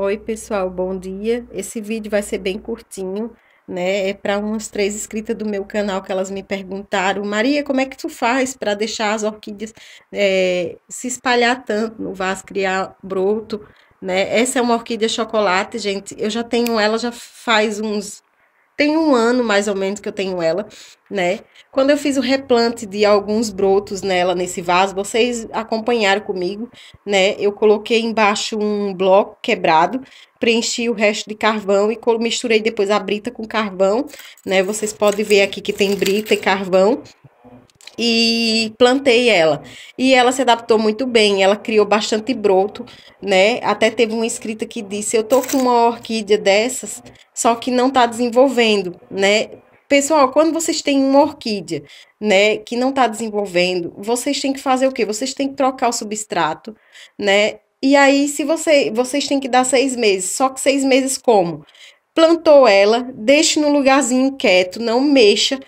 Oi, pessoal, bom dia. Esse vídeo vai ser bem curtinho, né? É para umas três inscritas do meu canal que elas me perguntaram: Maria, como é que tu faz para deixar as orquídeas é, se espalhar tanto no vaso, criar broto, né? Essa é uma orquídea chocolate, gente. Eu já tenho ela já faz uns tem um ano mais ou menos que eu tenho ela, né? Quando eu fiz o replante de alguns brotos nela nesse vaso, vocês acompanharam comigo, né? Eu coloquei embaixo um bloco quebrado, preenchi o resto de carvão e misturei depois a brita com carvão, né? Vocês podem ver aqui que tem brita e carvão, e plantei ela. E ela se adaptou muito bem, ela criou bastante broto, né? Até teve uma escrita que disse: "Eu tô com uma orquídea dessas, só que não tá desenvolvendo", né? Pessoal, quando vocês têm uma orquídea, né, que não tá desenvolvendo, vocês têm que fazer o quê? Vocês têm que trocar o substrato, né? E aí, se você, vocês têm que dar seis meses, só que seis meses como? Plantou ela, deixe no lugarzinho quieto, não mexa,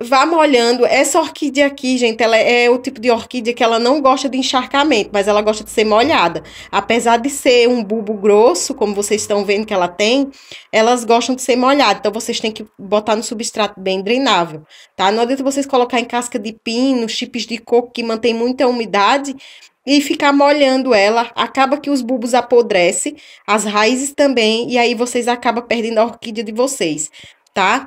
vá molhando. Essa orquídea aqui, gente, ela é o tipo de orquídea que ela não gosta de encharcamento, mas ela gosta de ser molhada. Apesar de ser um bulbo grosso, como vocês estão vendo que ela tem, elas gostam de ser molhadas. Então, vocês têm que botar no substrato bem drenável, tá? Não adianta vocês colocar em casca de pino, chips de coco, que mantém muita umidade, e ficar molhando ela, acaba que os bulbos apodrecem, as raízes também, e aí vocês acabam perdendo a orquídea de vocês, tá?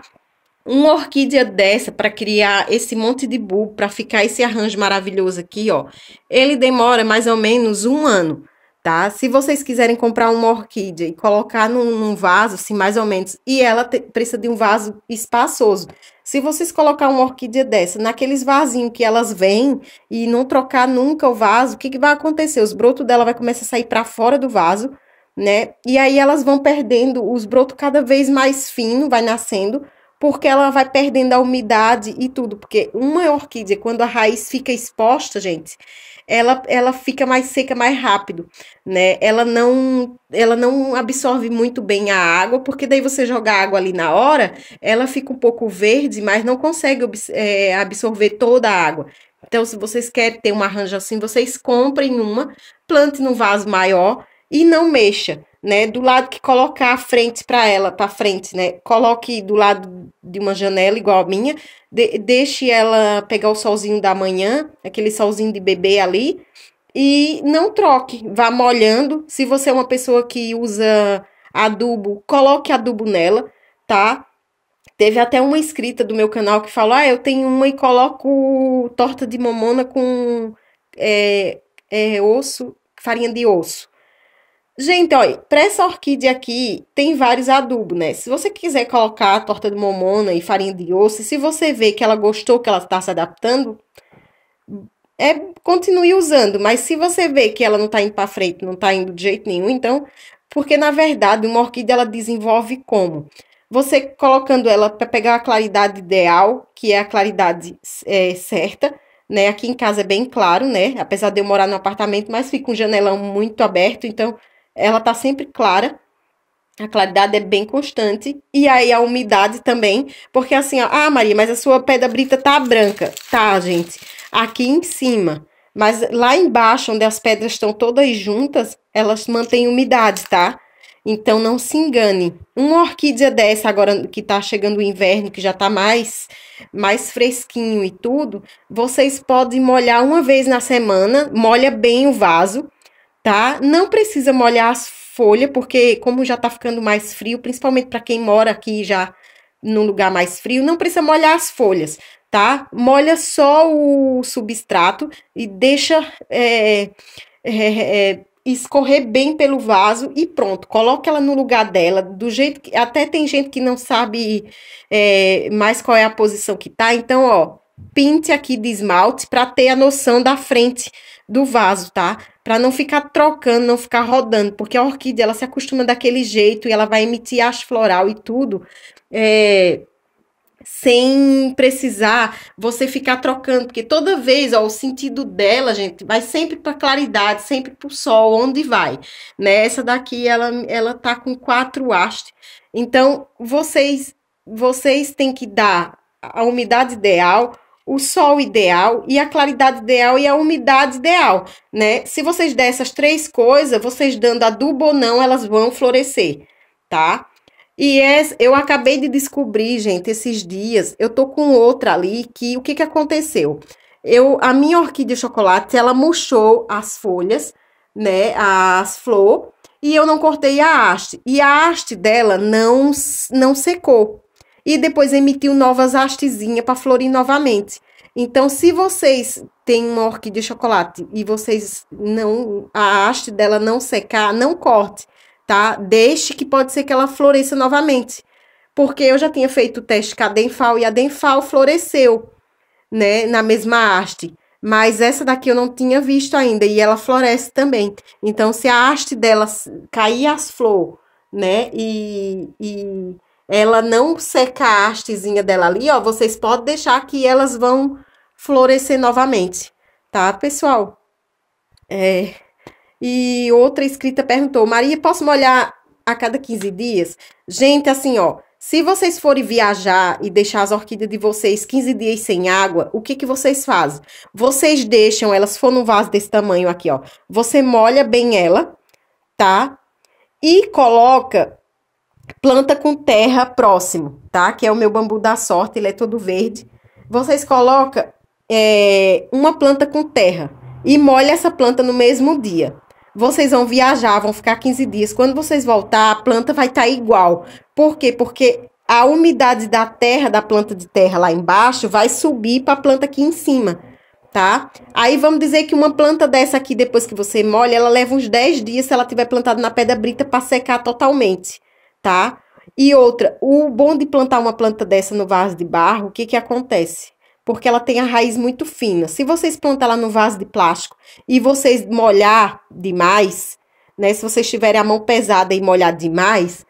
uma orquídea dessa para criar esse monte de bulbo, para ficar esse arranjo maravilhoso aqui, ó, ele demora mais ou menos um ano, tá? Se vocês quiserem comprar uma orquídea e colocar num, num vaso, assim, mais ou menos, e ela te, precisa de um vaso espaçoso. Se vocês colocar uma orquídea dessa naqueles vasinhos que elas vêm e não trocar nunca o vaso, o que, que vai acontecer? Os brotos dela vai começar a sair para fora do vaso, né? E aí elas vão perdendo os brotos cada vez mais finos, vai nascendo porque ela vai perdendo a umidade e tudo. Porque uma orquídea, quando a raiz fica exposta, gente, ela, ela fica mais seca mais rápido, né? Ela não, ela não absorve muito bem a água, porque daí você joga água ali na hora, ela fica um pouco verde, mas não consegue é, absorver toda a água. Então, se vocês querem ter um arranjo assim, vocês comprem uma, plante num vaso maior e não mexa né? Do lado que colocar a frente para ela, para frente, né? Coloque do lado de uma janela igual a minha, de, deixe ela pegar o solzinho da manhã, aquele solzinho de bebê ali, e não troque, vá molhando. Se você é uma pessoa que usa adubo, coloque adubo nela, tá? Teve até uma inscrita do meu canal que falou: Ah, eu tenho uma e coloco torta de mamona com é, é, osso, farinha de osso. Gente, olha, para essa orquídea aqui tem vários adubos, né? Se você quiser colocar torta de momona e farinha de osso, se você vê que ela gostou, que ela está se adaptando, é continue usando. Mas se você vê que ela não está indo para frente, não está indo de jeito nenhum, então, porque na verdade uma orquídea ela desenvolve como? Você colocando ela para pegar a claridade ideal, que é a claridade é, certa, né? Aqui em casa é bem claro, né? Apesar de eu morar no apartamento, mas fica um janelão muito aberto, então ela tá sempre clara. A claridade é bem constante. E aí a umidade também. Porque assim, ó, ah, Maria, mas a sua pedra brita tá branca. Tá, gente. Aqui em cima. Mas lá embaixo, onde as pedras estão todas juntas, elas mantêm umidade, tá? Então não se engane. Uma orquídea dessa agora que tá chegando o inverno, que já tá mais mais fresquinho e tudo, vocês podem molhar uma vez na semana, molha bem o vaso tá? Não precisa molhar as folhas, porque como já tá ficando mais frio, principalmente para quem mora aqui já num lugar mais frio, não precisa molhar as folhas, tá? Molha só o substrato e deixa é, é, é, é escorrer bem pelo vaso e pronto. Coloca ela no lugar dela, do jeito que até tem gente que não sabe é, mais qual é a posição que tá. Então, ó, pinte aqui de esmalte para ter a noção da frente do vaso, tá? para não ficar trocando, não ficar rodando, porque a orquídea ela se acostuma daquele jeito e ela vai emitir haste floral e tudo. É, sem precisar você ficar trocando, porque toda vez, ó, o sentido dela, gente, vai sempre para claridade, sempre para o sol, onde vai, né? Essa daqui, ela, ela tá com quatro hastes. Então, vocês, vocês têm que dar a umidade ideal o sol ideal e a claridade ideal e a umidade ideal, né? Se vocês der essas três coisas, vocês dando adubo ou não, elas vão florescer, tá? E yes, eu acabei de descobrir, gente, esses dias, eu tô com outra ali que o que que aconteceu? Eu a minha orquídea chocolate, ela murchou as folhas, né, as flores e eu não cortei a haste. E a haste dela não não secou e depois emitiu novas hastezinhas para florir novamente. Então, se vocês têm uma orquídea de chocolate e vocês não a haste dela não secar, não corte, tá? Deixe que pode ser que ela floresça novamente. Porque eu já tinha feito o teste com a Denfal e a Denfal floresceu, né, na mesma haste. Mas essa daqui eu não tinha visto ainda e ela floresce também. Então, se a haste dela cair as flores, né, e, e ela não seca a hastezinha dela ali, ó, vocês podem deixar que elas vão florescer novamente, tá, pessoal? É... E outra escrita perguntou, Maria, posso molhar a cada 15 dias? Gente, assim, ó, se vocês forem viajar e deixar as orquídeas de vocês 15 dias sem água, o que que vocês fazem? Vocês deixam, elas foram num vaso desse tamanho aqui, ó, você molha bem ela, tá? E coloca planta com terra próximo, tá? Que é o meu bambu da sorte, ele é todo verde. Vocês colocam é, uma planta com terra e molha essa planta no mesmo dia. Vocês vão viajar, vão ficar 15 dias. Quando vocês voltar, a planta vai estar tá igual. Por quê? Porque a umidade da terra, da planta de terra lá embaixo, vai subir para a planta aqui em cima, tá? Aí vamos dizer que uma planta dessa aqui, depois que você molha, ela leva uns 10 dias se ela tiver plantada na pedra brita para secar totalmente tá? E outra, o bom de plantar uma planta dessa no vaso de barro, o que que acontece? Porque ela tem a raiz muito fina. Se vocês plantar ela no vaso de plástico e vocês molhar demais, né? Se vocês tiverem a mão pesada e molhar demais,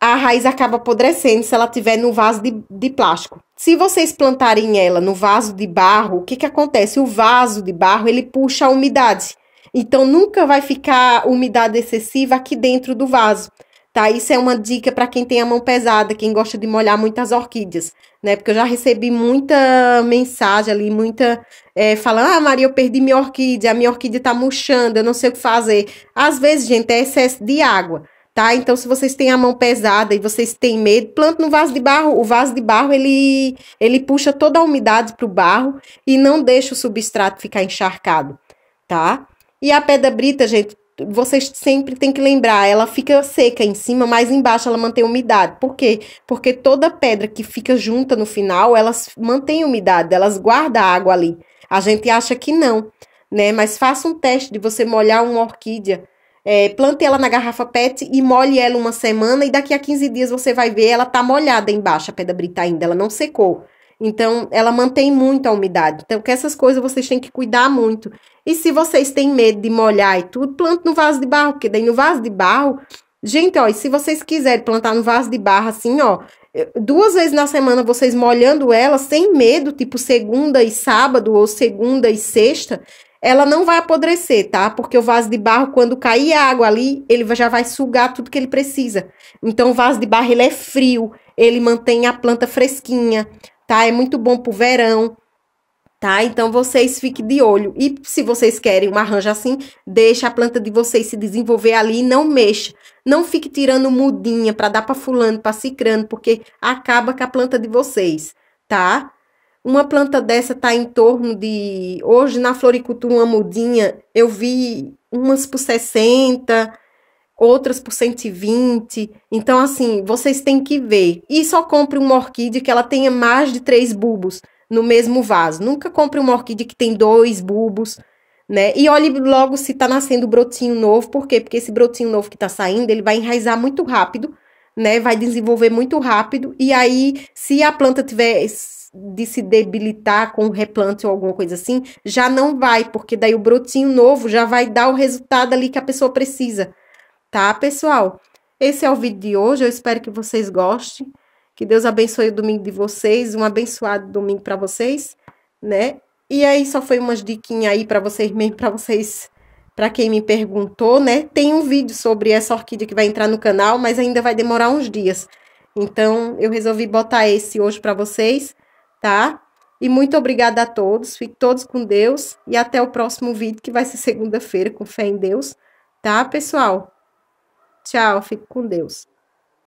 a raiz acaba apodrecendo se ela tiver no vaso de, de plástico. Se vocês plantarem ela no vaso de barro, o que, que acontece? O vaso de barro ele puxa a umidade. Então nunca vai ficar umidade excessiva aqui dentro do vaso tá? Isso é uma dica para quem tem a mão pesada, quem gosta de molhar muitas orquídeas, né? Porque eu já recebi muita mensagem ali, muita é, falando, ah, Maria, eu perdi minha orquídea, a minha orquídea tá murchando, eu não sei o que fazer. Às vezes, gente, é excesso de água. Tá? Então, se vocês têm a mão pesada e vocês têm medo, planta no vaso de barro. O vaso de barro, ele, ele puxa toda a umidade para o barro e não deixa o substrato ficar encharcado, tá? E a pedra brita, gente, vocês sempre têm que lembrar, ela fica seca em cima, mas embaixo ela mantém umidade. Por quê? Porque toda pedra que fica junta no final, elas mantém umidade, elas guardam água ali. A gente acha que não, né? Mas faça um teste de você molhar uma orquídea. É, plante ela na garrafa PET e molhe ela uma semana e daqui a 15 dias você vai ver ela tá molhada embaixo, a pedra brita ainda, ela não secou. Então, ela mantém muito a umidade. Então, que essas coisas vocês têm que cuidar muito. E se vocês têm medo de molhar e tudo, planta no vaso de barro, porque daí no vaso de barro, gente, ó, e se vocês quiserem plantar no vaso de barro assim, ó, duas vezes na semana vocês molhando ela sem medo, tipo segunda e sábado ou segunda e sexta, ela não vai apodrecer, tá? Porque o vaso de barro, quando cair a água ali, ele já vai sugar tudo que ele precisa. Então, o vaso de barro, ele é frio, ele mantém a planta fresquinha tá? É muito bom pro verão, tá? Então vocês fiquem de olho. E se vocês querem um arranjo assim, deixa a planta de vocês se desenvolver ali e não mexa. Não fique tirando mudinha para dar para fulano, para cicrano, porque acaba com a planta de vocês, tá? Uma planta dessa tá em torno de hoje na floricultura uma mudinha, eu vi umas por 60 outras por 120. Então, assim, vocês têm que ver. E só compre uma orquídea que ela tenha mais de três bulbos no mesmo vaso. Nunca compre uma orquídea que tem dois bulbos, né? E olhe logo se está nascendo brotinho novo. Por quê? Porque esse brotinho novo que está saindo, ele vai enraizar muito rápido, né? Vai desenvolver muito rápido. E aí, se a planta tiver de se debilitar com replante ou alguma coisa assim, já não vai, porque daí o brotinho novo já vai dar o resultado ali que a pessoa precisa tá, pessoal? Esse é o vídeo de hoje, eu espero que vocês gostem. Que Deus abençoe o domingo de vocês, um abençoado domingo para vocês, né? E aí só foi umas diquinhas aí para vocês mesmo, para vocês, para quem me perguntou, né? Tem um vídeo sobre essa orquídea que vai entrar no canal, mas ainda vai demorar uns dias. Então, eu resolvi botar esse hoje para vocês, tá? E muito obrigada a todos, fiquem todos com Deus e até o próximo vídeo que vai ser segunda-feira, com fé em Deus, tá, pessoal? Tchau, fique com Deus.